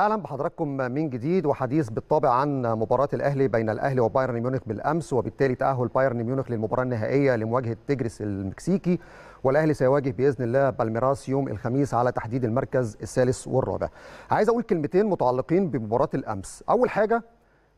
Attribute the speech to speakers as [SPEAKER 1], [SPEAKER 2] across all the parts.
[SPEAKER 1] اهلا بحضراتكم من جديد وحديث بالطبع عن مباراه الاهلي بين الاهلي وبايرن ميونخ بالامس وبالتالي تاهل بايرن ميونخ للمباراه النهائيه لمواجهه تجرس المكسيكي والاهلي سيواجه باذن الله بالميراس يوم الخميس على تحديد المركز الثالث والرابع. عايز اقول كلمتين متعلقين بمباراه الامس، اول حاجه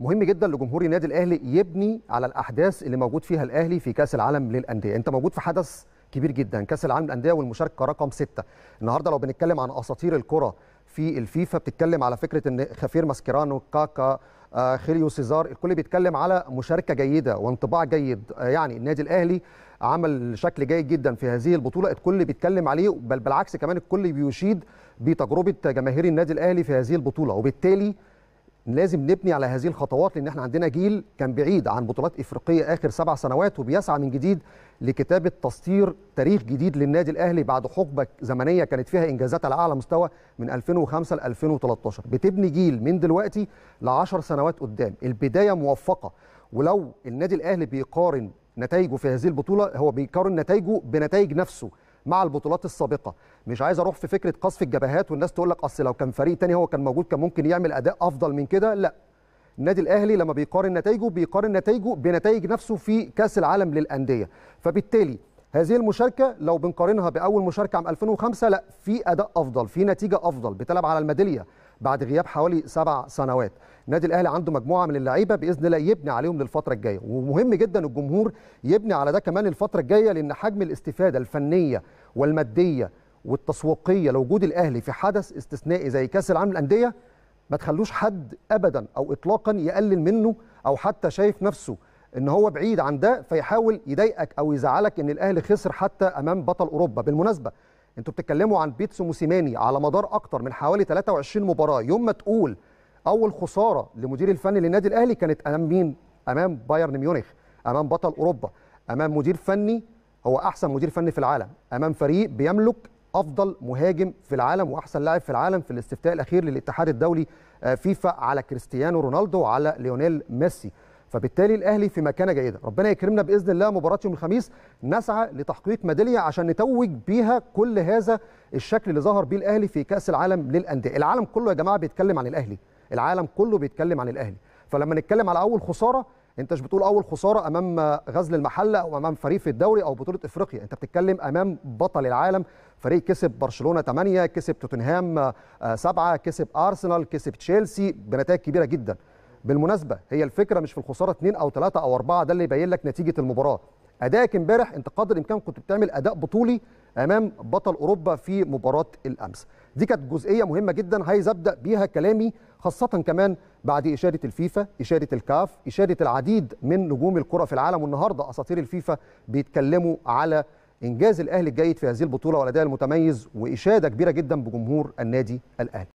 [SPEAKER 1] مهم جدا لجمهور النادي الاهلي يبني على الاحداث اللي موجود فيها الاهلي في كاس العالم للانديه، انت موجود في حدث كبير جدا كاس العالم للانديه والمشاركه رقم سته، النهارده لو بنتكلم عن اساطير الكره في الفيفا بتتكلم على فكره ان خفير ماسكيرانو كاكا آه، خيليو سيزار الكل بيتكلم على مشاركه جيده وانطباع جيد آه، يعني النادي الاهلي عمل شكل جيد جدا في هذه البطوله الكل بيتكلم عليه بل بالعكس كمان الكل بيشيد بتجربه جماهير النادي الاهلي في هذه البطوله وبالتالي لازم نبني على هذه الخطوات لان احنا عندنا جيل كان بعيد عن بطولات افريقيه اخر سبع سنوات وبيسعى من جديد لكتابه تسطير تاريخ جديد للنادي الاهلي بعد حقبه زمنيه كانت فيها انجازات على اعلى مستوى من 2005 ل 2013 بتبني جيل من دلوقتي ل 10 سنوات قدام البدايه موفقه ولو النادي الاهلي بيقارن نتائجه في هذه البطوله هو بيقارن نتائجه بنتائج نفسه مع البطولات السابقه مش عايز اروح في فكره قصف الجبهات والناس تقول لك اصل لو كان فريق تاني هو كان موجود كان ممكن يعمل اداء افضل من كده لا النادي الاهلي لما بيقارن نتائجه بيقارن نتائجه بنتائج نفسه في كاس العالم للانديه فبالتالي هذه المشاركه لو بنقارنها باول مشاركه عام 2005 لا في اداء افضل في نتيجه افضل بتلعب على الميداليه بعد غياب حوالي سبع سنوات النادي الاهلي عنده مجموعه من اللعيبه باذن الله يبني عليهم للفتره الجايه ومهم جدا الجمهور يبني على ده كمان الفتره الجايه لان حجم الاستفاده الفنيه والماديه والتسويقيه لوجود الاهلي في حدث استثنائي زي كاس العالم للانديه ما تخلوش حد ابدا او اطلاقا يقلل منه او حتى شايف نفسه ان هو بعيد عن ده فيحاول يضايقك او يزعلك ان الاهلي خسر حتى امام بطل اوروبا بالمناسبه انتوا بتتكلموا عن بيتسو موسيماني على مدار اكتر من حوالي 23 مباراه يوم ما تقول اول خساره لمدير الفني للنادي الاهلي كانت امام مين امام بايرن ميونخ امام بطل اوروبا امام مدير فني هو احسن مدير فني في العالم امام فريق بيملك افضل مهاجم في العالم واحسن لاعب في العالم في الاستفتاء الاخير للاتحاد الدولي آه، فيفا على كريستيانو رونالدو وعلى ليونيل ميسي فبالتالي الاهلي في مكانه جيده ربنا يكرمنا باذن الله مباراه يوم الخميس نسعى لتحقيق ميداليه عشان نتوج بيها كل هذا الشكل اللي ظهر بيه الاهلي في كاس العالم للانديه العالم كله يا جماعه بيتكلم عن الاهلي العالم كله بيتكلم عن الاهلي فلما نتكلم على اول خساره انت مش بتقول اول خساره امام غزل المحله او امام فريق في الدوري او بطوله افريقيا انت بتتكلم امام بطل العالم فريق كسب برشلونه 8 كسب توتنهام 7 آه، كسب ارسنال كسب تشيلسي بنتائج كبيره جدا بالمناسبه هي الفكره مش في الخساره 2 او 3 او 4 ده اللي يبين لك نتيجه المباراه ادائك امبارح انت قدر الامكان كنت بتعمل اداء بطولي امام بطل اوروبا في مباراه الامس دي كانت جزئيه مهمه جدا عايز ابدا بيها كلامي خاصه كمان بعد اشاده الفيفا اشاده الكاف اشاده العديد من نجوم الكره في العالم والنهارده اساطير الفيفا بيتكلموا على انجاز الاهلي الجيد في هذه البطوله والاداء المتميز واشاده كبيره جدا بجمهور النادي الاهلي